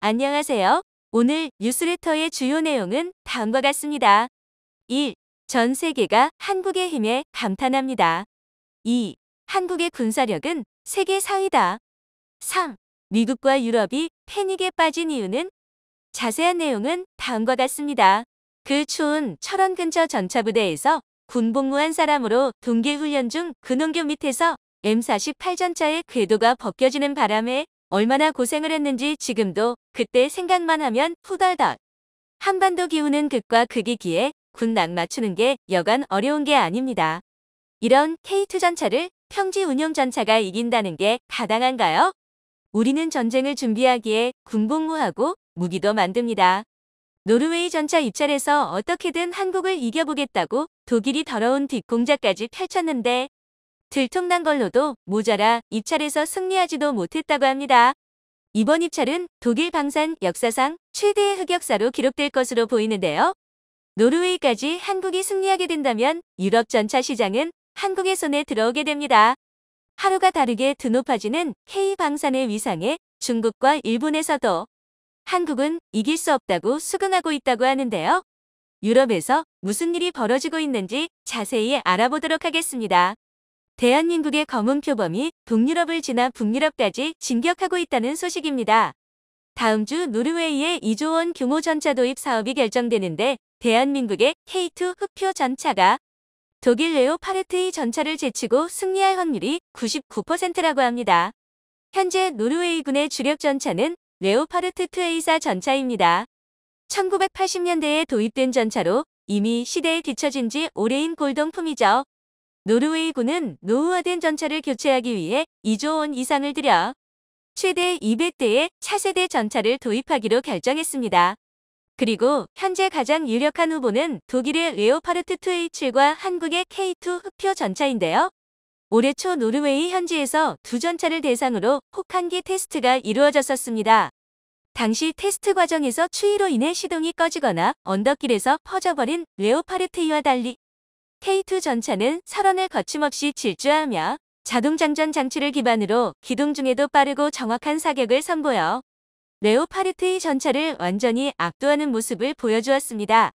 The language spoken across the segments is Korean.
안녕하세요. 오늘 뉴스레터의 주요 내용은 다음과 같습니다. 1. 전 세계가 한국의 힘에 감탄합니다. 2. 한국의 군사력은 세계 4위다. 3. 미국과 유럽이 패닉에 빠진 이유는 자세한 내용은 다음과 같습니다. 그 추운 철원 근처 전차부대에서 군복무한 사람으로 동계훈련 중 근원교 밑에서 M48전차의 궤도가 벗겨지는 바람에 얼마나 고생을 했는지 지금도 그때 생각만 하면 후덜덜. 한반도 기후는 극과 극이기에 군락 맞추는 게 여간 어려운 게 아닙니다. 이런 K2 전차를 평지 운용 전차가 이긴다는 게 가당한가요? 우리는 전쟁을 준비하기에 군복무하고 무기도 만듭니다. 노르웨이 전차 입찰에서 어떻게든 한국을 이겨보겠다고 독일이 더러운 뒷공작까지 펼쳤는데 들통난 걸로도 모자라 입찰에서 승리하지도 못했다고 합니다. 이번 입찰은 독일 방산 역사상 최대의 흑역사로 기록될 것으로 보이는데요. 노르웨이까지 한국이 승리하게 된다면 유럽 전차 시장은 한국의 손에 들어오게 됩니다. 하루가 다르게 드높아지는 K방산의 위상에 중국과 일본에서도 한국은 이길 수 없다고 수긍하고 있다고 하는데요. 유럽에서 무슨 일이 벌어지고 있는지 자세히 알아보도록 하겠습니다. 대한민국의 검은 표범이 동유럽을 지나 북유럽까지 진격하고 있다는 소식입니다. 다음 주 노르웨이의 2조 원 규모 전차 도입 사업이 결정되는데 대한민국의 K2 흑표 전차가 독일 레오 파르트의 전차를 제치고 승리할 확률이 99%라고 합니다. 현재 노르웨이군의 주력 전차는 레오파르트 2A사 전차입니다. 1980년대에 도입된 전차로 이미 시대에 뒤처진 지 오래인 골동품이죠. 노르웨이군은 노후화된 전차를 교체하기 위해 2조 원 이상을 들여 최대 200대의 차세대 전차를 도입하기로 결정했습니다. 그리고 현재 가장 유력한 후보는 독일의 레오파르트 2 a 7과 한국의 K2 흑표 전차인데요. 올해 초 노르웨이 현지에서 두 전차를 대상으로 혹한기 테스트가 이루어졌었습니다. 당시 테스트 과정에서 추위로 인해 시동이 꺼지거나 언덕길에서 퍼져버린 레오파르트와 2 달리 K2 전차는 설원을 거침없이 질주하며 자동장전 장치를 기반으로 기동 중에도 빠르고 정확한 사격을 선보여 레오파르트의 전차를 완전히 압도하는 모습을 보여주었습니다.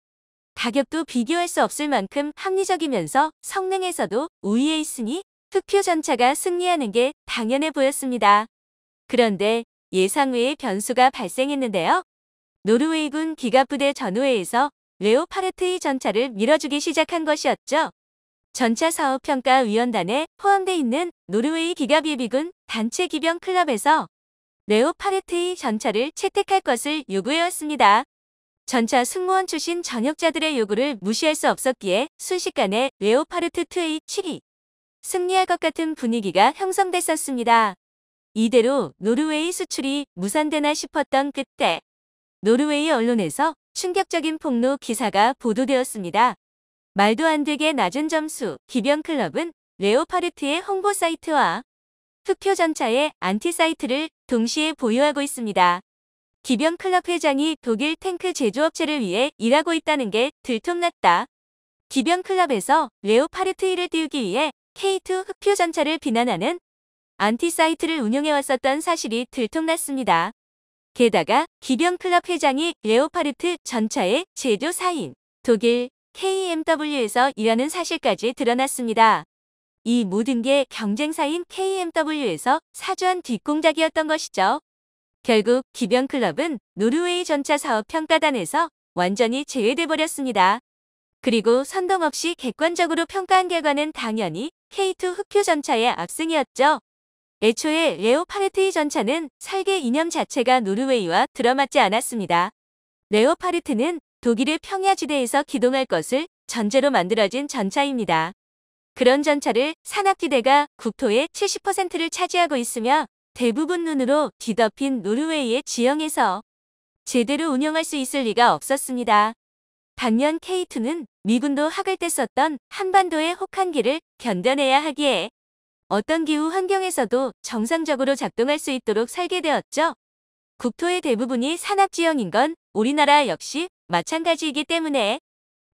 가격도 비교할 수 없을 만큼 합리적이면서 성능에서도 우위에 있으니 흑표 전차가 승리하는 게 당연해 보였습니다. 그런데 예상 외의 변수가 발생했는데요. 노르웨이군 기갑부대 전우회에서 레오파르트의 전차를 밀어주기 시작한 것이었죠. 전차 사업평가위원단에 포함돼 있는 노르웨이 기가비비군 단체 기병 클럽에서 레오파르트의 전차를 채택할 것을 요구해왔습니다. 전차 승무원 출신 전역자들의 요구를 무시할 수 없었기에 순식간에 레오파르트2의 7위 승리할 것 같은 분위기가 형성됐었습니다. 이대로 노르웨이 수출이 무산되나 싶었던 그때 노르웨이 언론에서 충격적인 폭로 기사가 보도되었습니다. 말도 안 되게 낮은 점수 기변클럽은 레오파르트의 홍보 사이트와 투표 전차의 안티 사이트를 동시에 보유하고 있습니다. 기변클럽 회장이 독일 탱크 제조업체를 위해 일하고 있다는 게 들통났다. 기변클럽에서 레오파르트 1을 띄우기 위해 K2 흑표 전차를 비난하는 안티 사이트를 운영해왔었던 사실이 들통났습니다. 게다가 기병클럽 회장이 레오파르트 전차의 제조사인 독일 KMW에서 일하는 사실까지 드러났습니다. 이 모든 게 경쟁사인 KMW에서 사주한 뒷공작이었던 것이죠. 결국 기병클럽은 노르웨이 전차 사업 평가단에서 완전히 제외돼 버렸습니다. 그리고 선동 없이 객관적으로 평가한 결과는 당연히 K2 흑표 전차의 압승이었죠. 애초에 레오파르트의 전차는 설계 이념 자체가 노르웨이와 들어맞지 않았습니다. 레오파르트는 독일의 평야지대에서 기동할 것을 전제로 만들어진 전차입니다. 그런 전차를 산악지대가 국토의 70%를 차지하고 있으며 대부분 눈으로 뒤덮인 노르웨이의 지형에서 제대로 운영할 수 있을 리가 없었습니다. 반면 K2는 미군도 학을 때 썼던 한반도의 혹한기를 견뎌내야 하기에 어떤 기후 환경에서도 정상적으로 작동할 수 있도록 설계되었죠. 국토의 대부분이 산악지형인 건 우리나라 역시 마찬가지이기 때문에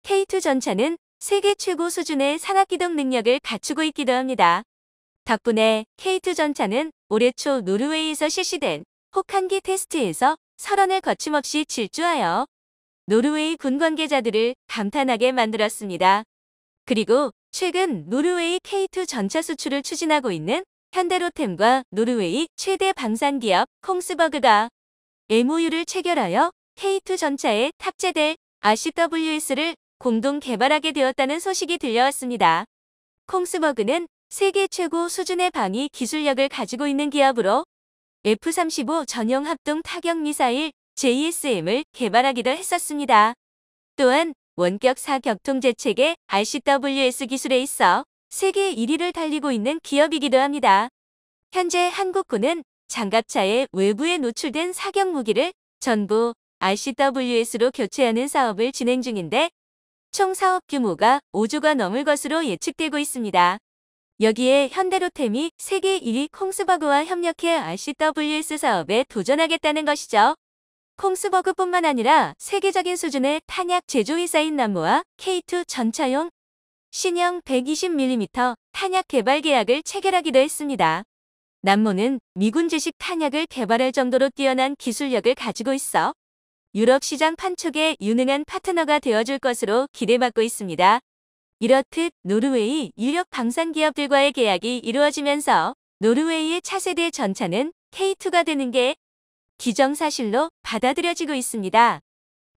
K2 전차는 세계 최고 수준의 산악기동 능력을 갖추고 있기도 합니다. 덕분에 K2 전차는 올해 초 노르웨이에서 실시된 혹한기 테스트에서 설원을 거침없이 질주하여 노르웨이 군 관계자들을 감탄하게 만들었습니다. 그리고 최근 노르웨이 K2 전차 수출을 추진하고 있는 현대로템과 노르웨이 최대 방산 기업 콩스버그가 MOU를 체결하여 K2 전차에 탑재될 RCWS를 공동 개발하게 되었다는 소식이 들려왔습니다. 콩스버그는 세계 최고 수준의 방위 기술력을 가지고 있는 기업으로 F-35 전용 합동 타격 미사일 JSM을 개발하기도 했었습니다. 또한 원격사 격통제책의 RCWS 기술에 있어 세계 1위를 달리고 있는 기업이기도 합니다. 현재 한국군은 장갑차의 외부에 노출된 사격 무기를 전부 RCWS로 교체하는 사업을 진행 중인데 총 사업 규모가 5조가 넘을 것으로 예측되고 있습니다. 여기에 현대로템이 세계 1위 콩스바그와 협력해 RCWS 사업에 도전하겠다는 것이죠. 콩스버그뿐만 아니라 세계적인 수준의 탄약 제조회사인 남모와 K2 전차용 신형 120mm 탄약 개발 계약을 체결하기도 했습니다. 남모는 미군제식 탄약을 개발할 정도로 뛰어난 기술력을 가지고 있어 유럽 시장 판촉에 유능한 파트너가 되어줄 것으로 기대받고 있습니다. 이렇듯 노르웨이 유력 방산 기업들과의 계약이 이루어지면서 노르웨이의 차세대 전차는 K2가 되는 게 기정사실로 받아들여지고 있습니다.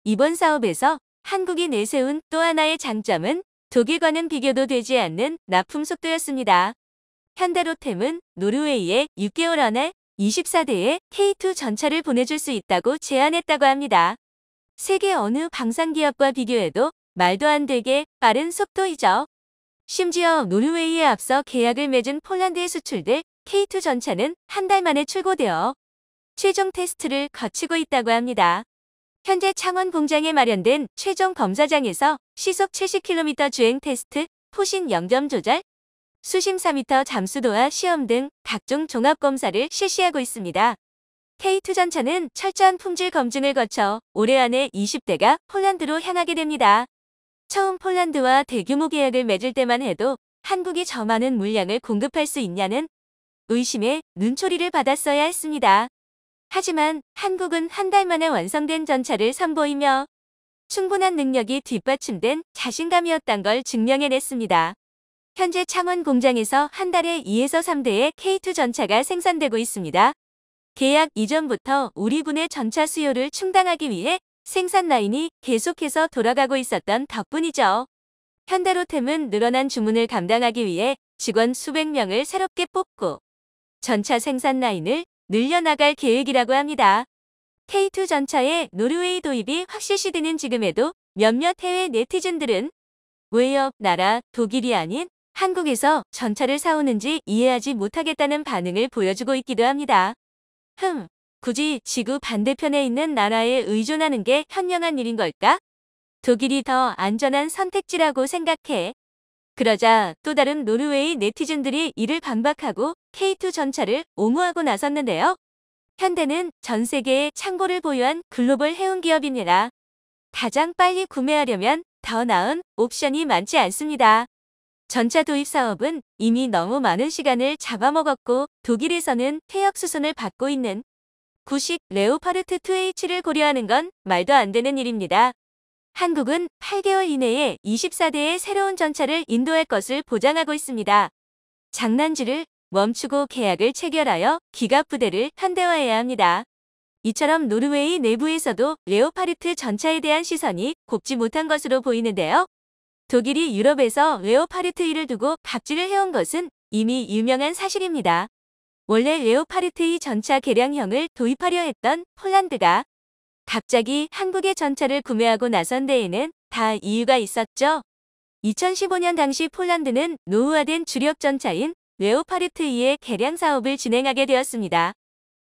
이번 사업에서 한국이 내세운 또 하나의 장점은 독일과는 비교도 되지 않는 납품 속도였습니다. 현대로템은 노르웨이에 6개월 안에 24대의 K2 전차를 보내줄 수 있다고 제안했다고 합니다. 세계 어느 방산기업과 비교해도 말도 안 되게 빠른 속도이죠. 심지어 노르웨이에 앞서 계약을 맺은 폴란드에 수출될 K2 전차는 한 달 만에 출고되어 최종 테스트를 거치고 있다고 합니다. 현재 창원 공장에 마련된 최종 검사장에서 시속 70km 주행 테스트, 포신0점 조절, 수심 4m 잠수도와 시험 등 각종 종합검사를 실시하고 있습니다. K2전차는 철저한 품질 검증을 거쳐 올해 안에 20대가 폴란드로 향하게 됩니다. 처음 폴란드와 대규모 계약을 맺을 때만 해도 한국이 저 많은 물량을 공급할 수 있냐는 의심에 눈초리를 받았어야 했습니다. 하지만 한국은 한 달 만에 완성된 전차를 선보이며 충분한 능력이 뒷받침된 자신감이었던 걸 증명해냈습니다. 현재 창원 공장에서 한 달에 2에서 3대의 K2 전차가 생산되고 있습니다. 계약 이전부터 우리 군의 전차 수요를 충당하기 위해 생산 라인이 계속해서 돌아가고 있었던 덕분이죠. 현대로템은 늘어난 주문을 감당하기 위해 직원 수백 명을 새롭게 뽑고 전차 생산 라인을 늘려나갈 계획이라고 합니다. K2 전차의 노르웨이 도입이 확실시 되는 지금에도 몇몇 해외 네티즌들은 외협 나라 독일이 아닌 한국에서 전차를 사오는지 이해하지 못하겠다는 반응을 보여주고 있기도 합니다. 흠, 굳이 지구 반대편에 있는 나라에 의존하는 게 현명한 일인 걸까? 독일이 더 안전한 선택지라고 생각해 그러자 또 다른 노르웨이 네티즌들이 이를 반박하고 K2 전차를 옹호하고 나섰는데요. 현대는 전 세계에 창고를 보유한 글로벌 해운 기업입니다. 가장 빨리 구매하려면 더 나은 옵션이 많지 않습니다. 전차 도입 사업은 이미 너무 많은 시간을 잡아먹었고 독일에서는 퇴역 수순을 받고 있는 구식 레오파르트 2H를 고려하는 건 말도 안 되는 일입니다. 한국은 8개월 이내에 24대의 새로운 전차를 인도할 것을 보장하고 있습니다. 장난질을 멈추고 계약을 체결하여 기갑 부대를 현대화해야 합니다. 이처럼 노르웨이 내부에서도 레오파르트 전차에 대한 시선이 곱지 못한 것으로 보이는데요. 독일이 유럽에서 레오파르트 2를 두고 갑질을 해온 것은 이미 유명한 사실입니다. 원래 레오파르트 2 전차 개량형을 도입하려 했던 폴란드가 갑자기 한국의 전차를 구매하고 나선 데에는 다 이유가 있었죠. 2015년 당시 폴란드는 노후화된 주력 전차인 레오파르트 2의 개량 사업을 진행하게 되었습니다.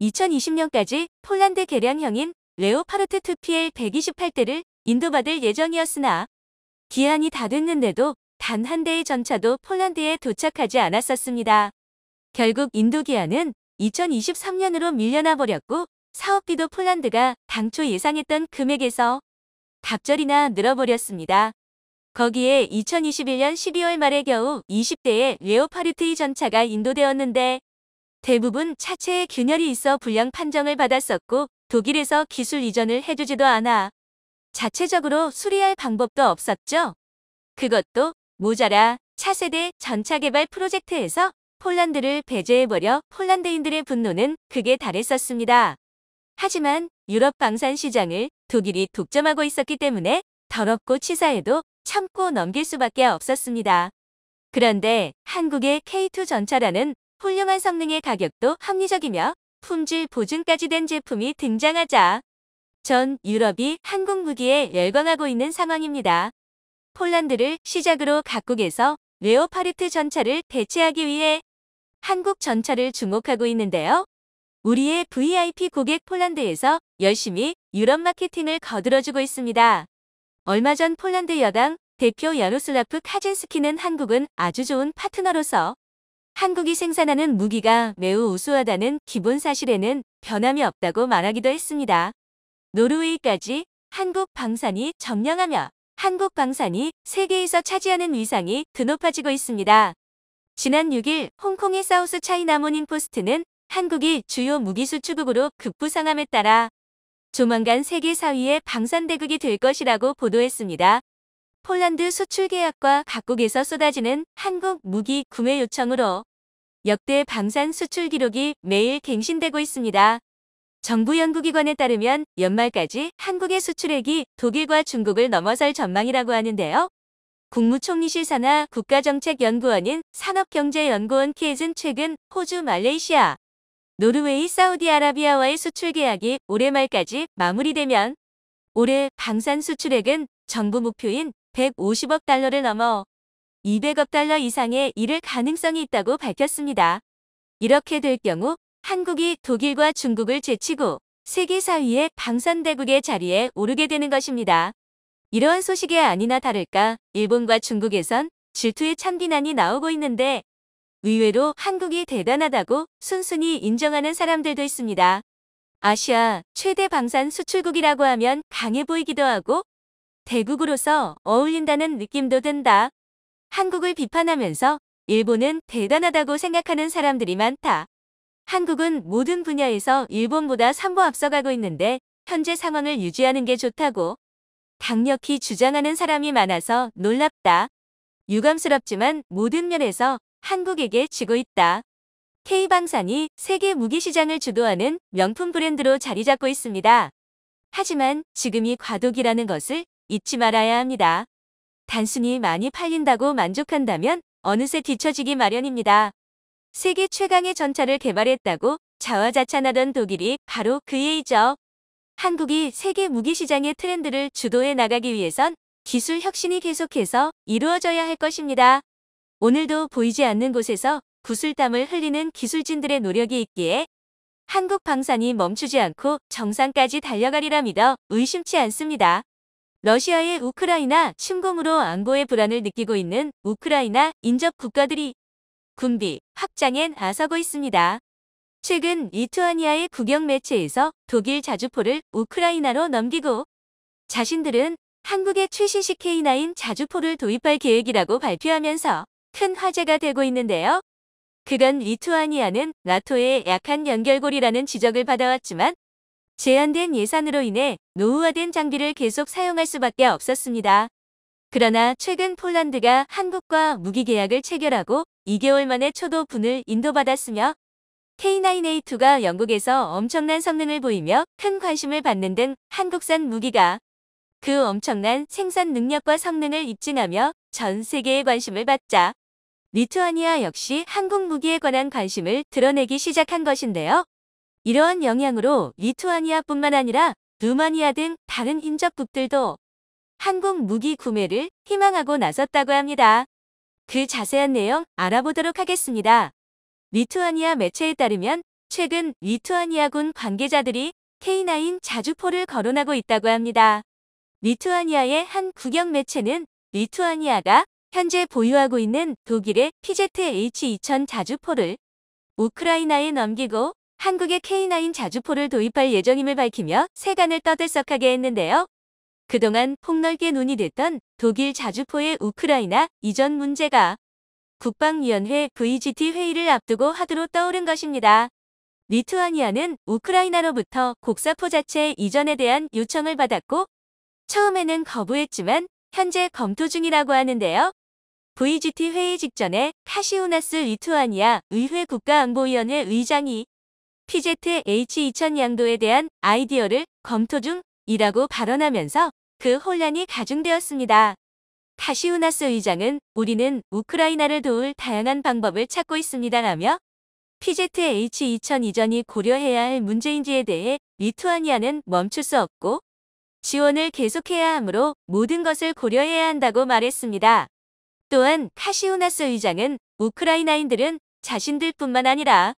2020년까지 폴란드 개량형인 레오파르트 2PL 128대를 인도받을 예정이었으나 기한이 다 됐는데도 단 한 대의 전차도 폴란드에 도착하지 않았었습니다. 결국 인도 기한은 2023년으로 밀려나 버렸고 사업비도 폴란드가 당초 예상했던 금액에서 갑절이나 늘어버렸습니다. 거기에 2021년 12월 말에 겨우 20대의 레오파르트이 전차가 인도되었는데 대부분 차체에 균열이 있어 불량 판정을 받았었고 독일에서 기술 이전을 해주지도 않아 자체적으로 수리할 방법도 없었죠. 그것도 모자라 차세대 전차 개발 프로젝트에서 폴란드를 배제해버려 폴란드인들의 분노는 극에 달했었습니다. 하지만 유럽 방산 시장을 독일이 독점하고 있었기 때문에 더럽고 치사해도 참고 넘길 수밖에 없었습니다. 그런데 한국의 K2 전차라는 훌륭한 성능의 가격도 합리적이며 품질 보증까지 된 제품이 등장하자 전 유럽이 한국 무기에 열광하고 있는 상황입니다. 폴란드를 시작으로 각국에서 레오파르트 전차를 대체하기 위해 한국 전차를 주목하고 있는데요. 우리의 VIP 고객 폴란드에서 열심히 유럽 마케팅을 거들어주고 있습니다. 얼마 전 폴란드 여당 대표 야로슬라프 카젠스키는 한국은 아주 좋은 파트너로서 한국이 생산하는 무기가 매우 우수하다는 기본 사실에는 변함이 없다고 말하기도 했습니다. 노르웨이까지 한국 방산이 점령하며 한국 방산이 세계에서 차지하는 위상이 드 높아지고 있습니다. 지난 6일 홍콩의 사우스 차이나 모닝포스트는 한국이 주요 무기 수출국으로 급부상함에 따라 조만간 세계 4위의 방산대국이 될 것이라고 보도했습니다. 폴란드 수출 계약과 각국에서 쏟아지는 한국 무기 구매 요청으로 역대 방산 수출 기록이 매일 갱신되고 있습니다. 정부 연구기관에 따르면 연말까지 한국의 수출액이 독일과 중국을 넘어설 전망이라고 하는데요. 국무총리실 산하 국가정책연구원인 산업경제연구원 키에즌 최근 호주 말레이시아 노르웨이 사우디아라비아와의 수출 계약이 올해 말까지 마무리되면 올해 방산 수출액은 정부 목표인 150억 달러를 넘어 200억 달러 이상에 이를 가능성이 있다고 밝혔습니다. 이렇게 될 경우 한국이 독일과 중국을 제치고 세계 4위의 방산대국의 자리에 오르게 되는 것입니다. 이러한 소식에 아니나 다를까 일본과 중국에선 질투의 참비난이 나오고 있는데 의외로 한국이 대단하다고 순순히 인정하는 사람들도 있습니다. 아시아 최대 방산 수출국이라고 하면 강해 보이기도 하고 대국으로서 어울린다는 느낌도 든다. 한국을 비판하면서 일본은 대단하다고 생각하는 사람들이 많다. 한국은 모든 분야에서 일본보다 3보 앞서가고 있는데 현재 상황을 유지하는 게 좋다고 강력히 주장하는 사람이 많아서 놀랍다. 유감스럽지만 모든 면에서 한국에게 쥐고 있다. K방산이 세계 무기시장을 주도하는 명품 브랜드로 자리 잡고 있습니다. 하지만 지금이 과도기라는 것을 잊지 말아야 합니다. 단순히 많이 팔린다고 만족한다면 어느새 뒤처지기 마련입니다. 세계 최강의 전차를 개발했다고 자화자찬하던 독일이 바로 그 예이죠. 한국이 세계 무기시장의 트렌드를 주도해 나가기 위해선 기술 혁신이 계속해서 이루어져야 할 것입니다. 오늘도 보이지 않는 곳에서 구슬땀을 흘리는 기술진들의 노력이 있기에 한국 방산이 멈추지 않고 정상까지 달려가리라 믿어 의심치 않습니다. 러시아의 우크라이나 침공으로 안보의 불안을 느끼고 있는 우크라이나 인접 국가들이 군비 확장엔 나서고 있습니다. 최근 리투아니아의 국영 매체에서 독일 자주포를 우크라이나로 넘기고 자신들은 한국의 최신식 K9 자주포를 도입할 계획이라고 발표하면서 큰 화제가 되고 있는데요. 그간 리투아니아는 나토의 약한 연결고리라는 지적을 받아왔지만 제한된 예산으로 인해 노후화된 장비를 계속 사용할 수밖에 없었습니다. 그러나 최근 폴란드가 한국과 무기계약을 체결하고 2개월 만에 초도분을 인도받았으며 K9A2가 영국에서 엄청난 성능을 보이며 큰 관심을 받는 등 한국산 무기가 그 엄청난 생산 능력과 성능을 입증하며 전 세계의 관심을 받자 리투아니아 역시 한국 무기에 관한 관심을 드러내기 시작한 것인데요. 이러한 영향으로 리투아니아뿐만 아니라 루마니아 등 다른 인접국들도 한국 무기 구매를 희망하고 나섰다고 합니다. 그 자세한 내용 알아보도록 하겠습니다. 리투아니아 매체에 따르면 최근 리투아니아군 관계자들이 K9 자주포를 거론하고 있다고 합니다. 리투아니아의 한 국영 매체는 리투아니아가 현재 보유하고 있는 독일의 PZH-2000 자주포를 우크라이나에 넘기고 한국의 K9 자주포를 도입할 예정임을 밝히며 세간을 떠들썩하게 했는데요. 그동안 폭넓게 논의됐던 독일 자주포의 우크라이나 이전 문제가 국방위원회 VGT 회의를 앞두고 하도로 떠오른 것입니다. 리투아니아는 우크라이나로부터 곡사포 자체 의 이전에 대한 요청을 받았고 처음에는 거부했지만 현재 검토 중이라고 하는데요. VGT 회의 직전에 카시우나스 리투아니아 의회 국가안보위원회 의장이 PZH2000 양도에 대한 아이디어를 검토 중이라고 발언하면서 그 혼란이 가중되었습니다. 카시우나스 의장은 우리는 우크라이나를 도울 다양한 방법을 찾고 있습니다라며 PZH2000 이전이 고려해야 할 문제인지에 대해 리투아니아는 멈출 수 없고 지원을 계속해야 하므로 모든 것을 고려해야 한다고 말했습니다. 또한 카시우나스 의장은 우크라이나인들은 자신들뿐만 아니라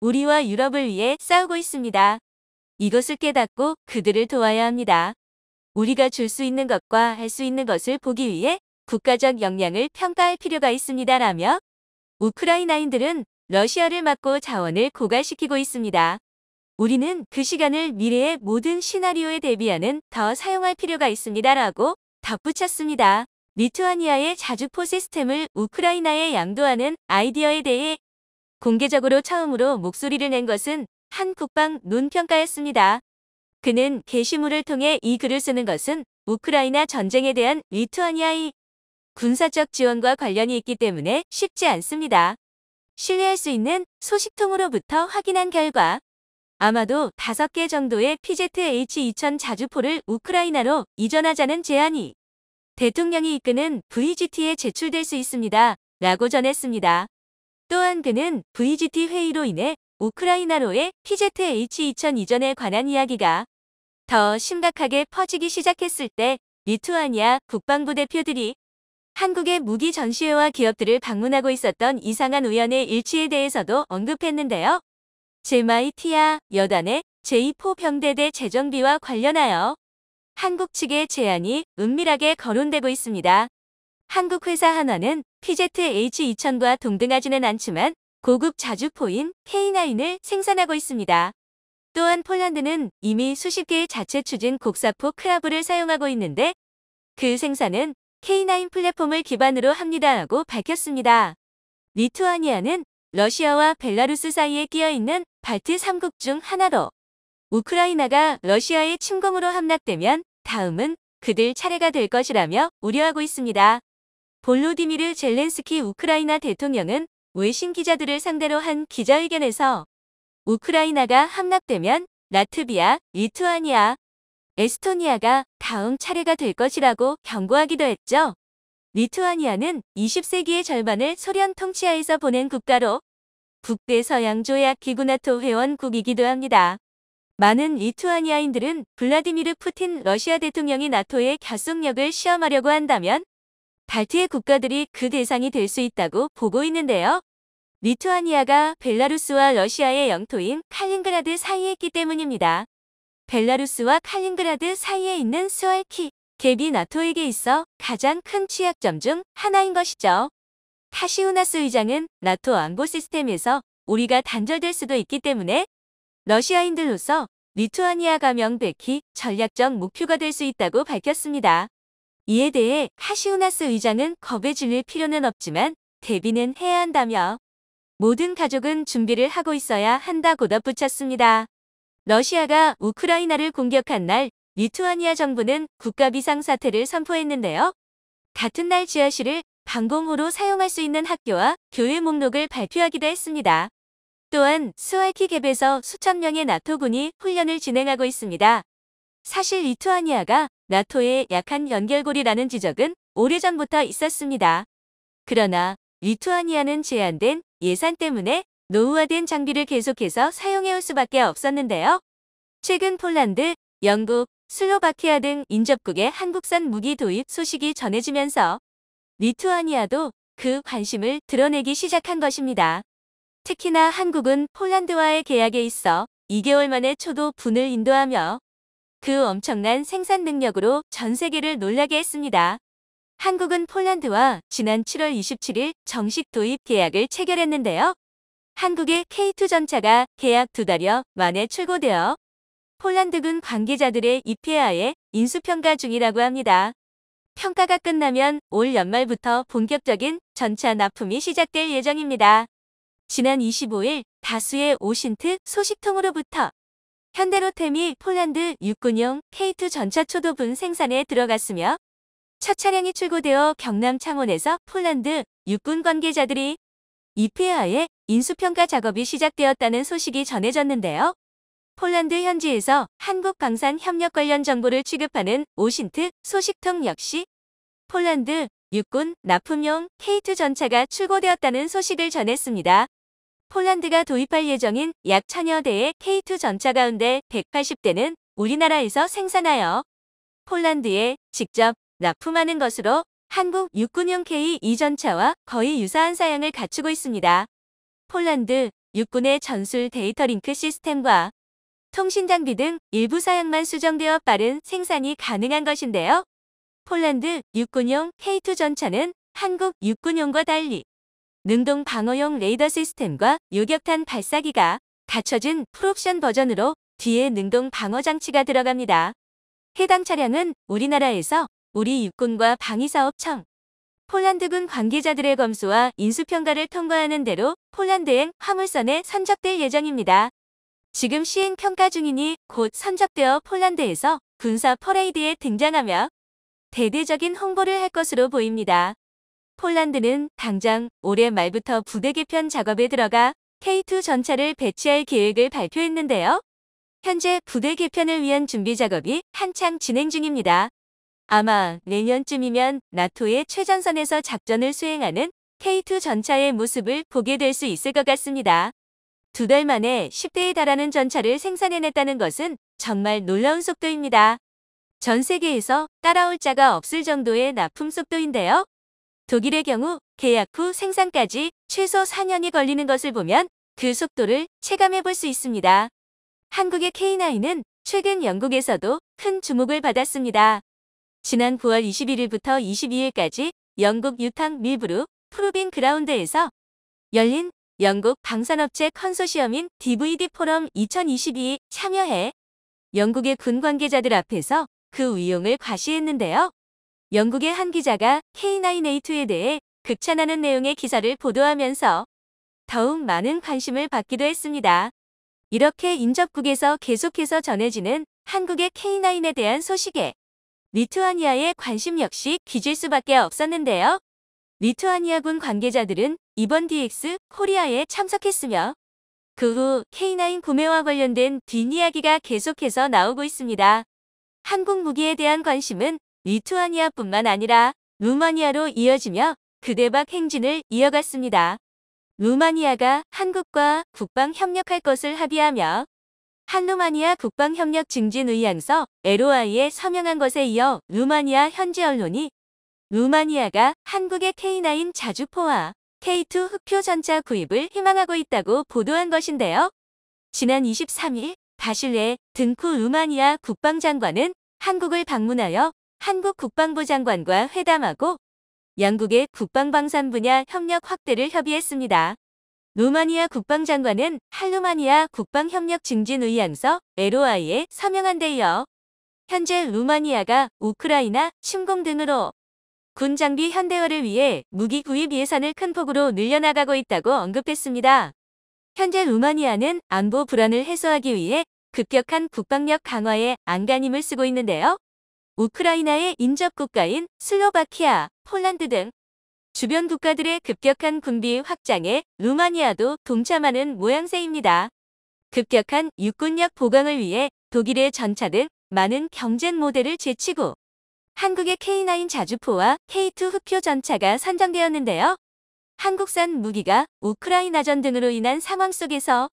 우리와 유럽을 위해 싸우고 있습니다. 이것을 깨닫고 그들을 도와야 합니다. 우리가 줄 수 있는 것과 할 수 있는 것을 보기 위해 국가적 역량을 평가할 필요가 있습니다라며 우크라이나인들은 러시아를 막고 자원을 고갈시키고 있습니다. 우리는 그 시간을 미래의 모든 시나리오에 대비하는 더 사용할 필요가 있습니다라고 덧붙였습니다. 리투아니아의 자주포 시스템을 우크라이나에 양도하는 아이디어에 대해 공개적으로 처음으로 목소리를 낸 것은 한 국방 논평가였습니다. 그는 게시물을 통해 이 글을 쓰는 것은 우크라이나 전쟁에 대한 리투아니아의 군사적 지원과 관련이 있기 때문에 쉽지 않습니다. 신뢰할 수 있는 소식통으로부터 확인한 결과 아마도 5개 정도의 PZH-2000 자주포를 우크라이나로 이전하자는 제안이 대통령이 이끄는 VGT에 제출될 수 있습니다. 라고 전했습니다. 또한 그는 VGT 회의로 인해 우크라이나로의 PZH-2000 이전에 관한 이야기가 더 심각하게 퍼지기 시작했을 때 리투아니아 국방부 대표들이 한국의 무기 전시회와 기업들을 방문하고 있었던 이상한 우연의 일치에 대해서도 언급했는데요. 제마이티아 여단의 제2포 병대대 재정비와 관련하여 한국 측의 제안이 은밀하게 거론되고 있습니다. 한국 회사 하나는 PZH2000과 동등하지는 않지만 고급 자주포인 K9을 생산하고 있습니다. 또한 폴란드는 이미 수십 개의 자체 추진 곡사포 크라브를 사용하고 있는데 그 생산은 K9 플랫폼을 기반으로 합니다 라고 밝혔습니다. 리투아니아는 러시아와 벨라루스 사이에 끼어있는 발트 3국 중 하나로 우크라이나가 러시아의 침공으로 함락되면 다음은 그들 차례가 될 것이라며 우려하고 있습니다. 볼로디미르 젤렌스키 우크라이나 대통령은 외신 기자들을 상대로 한 기자회견에서 우크라이나가 함락되면 라트비아, 리투아니아, 에스토니아가 다음 차례가 될 것이라고 경고하기도 했죠. 리투아니아는 20세기의 절반을 소련 통치하에서 보낸 국가로 북대서양 조약 기구 나토 회원국이기도 합니다. 많은 리투아니아인들은 블라디미르 푸틴 러시아 대통령이 나토의 결속력을 시험하려고 한다면 발트의 국가들이 그 대상이 될 수 있다고 보고 있는데요. 리투아니아가 벨라루스와 러시아의 영토인 칼린그라드 사이에 있기 때문입니다. 벨라루스와 칼린그라드 사이에 있는 스왈키 갭이 나토에게 있어 가장 큰 취약점 중 하나인 것이죠. 타시우나스 의장은 나토 안보 시스템에서 우리가 단절될 수도 있기 때문에 러시아인들로서 리투아니아 가명 백히 전략적 목표가 될 수 있다고 밝혔습니다. 이에 대해 하시우나스 의장은 겁에 질릴 필요는 없지만 대비는 해야 한다며 모든 가족은 준비를 하고 있어야 한다고 덧붙였습니다. 러시아가 우크라이나를 공격한 날 리투아니아 정부는 국가 비상사태를 선포했는데요. 같은 날 지하실을 방공호로 사용할 수 있는 학교와 교회 목록을 발표하기도 했습니다. 또한 스와키갭에서 수천 명의 나토군이 훈련을 진행하고 있습니다. 사실 리투아니아가 나토의 약한 연결고리라는 지적은 오래전부터 있었습니다. 그러나 리투아니아는 제한된 예산 때문에 노후화된 장비를 계속해서 사용해올 수밖에 없었는데요. 최근 폴란드, 영국, 슬로바키아 등 인접국의 한국산 무기 도입 소식이 전해지면서 리투아니아도 그 관심을 드러내기 시작한 것입니다. 특히나 한국은 폴란드와의 계약에 있어 2개월 만에 초도 분을 인도하며 그 엄청난 생산 능력으로 전 세계를 놀라게 했습니다. 한국은 폴란드와 지난 7월 27일 정식 도입 계약을 체결했는데요. 한국의 K2 전차가 계약 두 달여 만에 출고되어 폴란드군 관계자들의 e p 하에 인수평가 중이라고 합니다. 평가가 끝나면 올 연말부터 본격적인 전차 납품이 시작될 예정입니다. 지난 25일 다수의 오신트 소식통으로부터 현대로템이 폴란드 육군용 K2 전차 초도분 생산에 들어갔으며 첫 차량이 출고되어 경남 창원에서 폴란드 육군 관계자들이 e p 아의 인수평가 작업이 시작되었다는 소식이 전해졌는데요. 폴란드 현지에서 한국 방산 협력 관련 정보를 취급하는 오신트 소식통 역시 폴란드 육군 납품용 K2 전차가 출고되었다는 소식을 전했습니다. 폴란드가 도입할 예정인 약 천여 대의 K2 전차 가운데 180대는 우리나라에서 생산하여 폴란드에 직접 납품하는 것으로 한국 육군용 K2 전차와 거의 유사한 사양을 갖추고 있습니다. 폴란드 육군의 전술 데이터링크 시스템과 통신 장비 등 일부 사양만 수정되어 빠른 생산이 가능한 것인데요. 폴란드 육군용 K2 전차는 한국 육군용과 달리 능동 방어용 레이더 시스템과 유격탄 발사기가 갖춰진 풀옵션 버전으로 뒤에 능동 방어 장치가 들어갑니다. 해당 차량은 우리나라에서 우리 육군과 방위사업청, 폴란드군 관계자들의 검수와 인수평가를 통과하는 대로 폴란드행 화물선에 선적될 예정입니다. 지금 시행 평가 중이니 곧 선적되어 폴란드에서 군사 퍼레이드에 등장하며 대대적인 홍보를 할 것으로 보입니다. 폴란드는 당장 올해 말부터 부대 개편 작업에 들어가 K2 전차를 배치할 계획을 발표했는데요. 현재 부대 개편을 위한 준비 작업이 한창 진행 중입니다. 아마 내년쯤이면 나토의 최전선에서 작전을 수행하는 K2 전차의 모습을 보게 될 수 있을 것 같습니다. 두 달 만에 10대에 달하는 전차를 생산해냈다는 것은 정말 놀라운 속도입니다. 전 세계에서 따라올 자가 없을 정도의 납품 속도인데요. 독일의 경우 계약 후 생산까지 최소 4년이 걸리는 것을 보면 그 속도를 체감해 볼 수 있습니다. 한국의 K9은 최근 영국에서도 큰 주목을 받았습니다. 지난 9월 21일부터 22일까지 영국 유탕 밀브루 프루빙 그라운드에서 열린 영국 방산업체 컨소시엄인 DVD 포럼 2022에 참여해 영국의 군 관계자들 앞에서 그 위용을 과시했는데요. 영국의 한 기자가 K9A2에 대해 극찬하는 내용의 기사를 보도하면서 더욱 많은 관심을 받기도 했습니다. 이렇게 인접국에서 계속해서 전해지는 한국의 K9에 대한 소식에 리투아니아의 관심 역시 기질 수밖에 없었는데요. 리투아니아군 관계자들은 이번 DX 코리아에 참석했으며 그 후 K9 구매와 관련된 뒷이야기가 계속해서 나오고 있습니다. 한국 무기에 대한 관심은 리투아니아뿐만 아니라 루마니아로 이어지며 그대박 행진을 이어갔습니다. 루마니아가 한국과 국방 협력할 것을 합의하며 한루마니아 국방협력 증진 의향서 LOI에 서명한 것에 이어 루마니아 현지 언론이 루마니아가 한국의 K9 자주포와 K2 흑표 전차 구입을 희망하고 있다고 보도한 것인데요. 지난 23일 바실레 등쿠 루마니아 국방장관은 한국을 방문하여 한국 국방부 장관과 회담하고 양국의 국방방산 분야 협력 확대를 협의했습니다. 루마니아 국방장관은 할루마니아 국방협력 증진 의향서 LOI에 서명한 데 이어 현재 루마니아가 우크라이나 침공 등으로 군 장비 현대화를 위해 무기 구입 예산을 큰 폭으로 늘려나가고 있다고 언급했습니다. 현재 루마니아는 안보 불안을 해소하기 위해 급격한 국방력 강화에 안간힘을 쓰고 있는데요. 우크라이나의 인접 국가인 슬로바키아, 폴란드 등 주변 국가들의 급격한 군비 확장에 루마니아도 동참하는 모양새입니다. 급격한 육군력 보강을 위해 독일의 전차 등 많은 경쟁 모델을 제치고 한국의 K9 자주포와 K2 흑표 전차가 선정되었는데요. 한국산 무기가 우크라이나전 등으로 인한 상황 속에서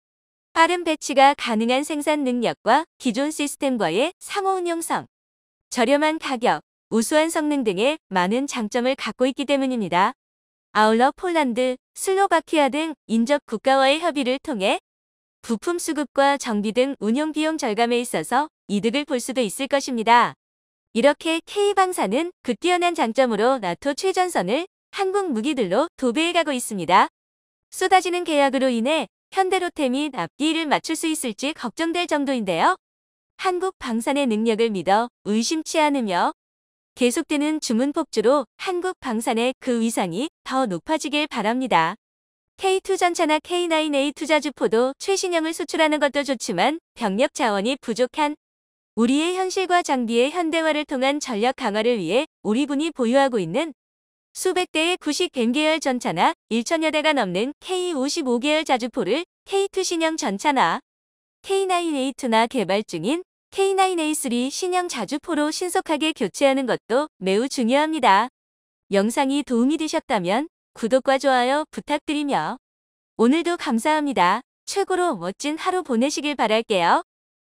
빠른 배치가 가능한 생산 능력과 기존 시스템과의 상호운용성, 저렴한 가격, 우수한 성능 등의 많은 장점을 갖고 있기 때문입니다. 아울러 폴란드, 슬로바키아 등 인접 국가와의 협의를 통해 부품 수급과 정비 등 운용 비용 절감에 있어서 이득을 볼 수도 있을 것입니다. 이렇게 K방사는 그 뛰어난 장점으로 나토 최전선을 한국 무기들로 도배해가고 있습니다. 쏟아지는 계약으로 인해 현대로템이 납기를 맞출 수 있을지 걱정될 정도인데요. 한국 방산의 능력을 믿어 의심치 않으며 계속되는 주문 폭주로 한국 방산의 그 위상이 더 높아지길 바랍니다. K2전차나 K9A 투자주포도 최신형을 수출하는 것도 좋지만 병력 자원이 부족한 우리의 현실과 장비의 현대화를 통한 전력 강화를 위해 우리 군이 보유하고 있는 수백 대의 90겜계열 전차나 1천여 대가 넘는 K55계열 자주포를 K2 신형 전차나 K9A2나 개발 중인 K9A3 신형 자주포로 신속하게 교체하는 것도 매우 중요합니다. 영상이 도움이 되셨다면 구독과 좋아요 부탁드리며 오늘도 감사합니다. 최고로 멋진 하루 보내시길 바랄게요.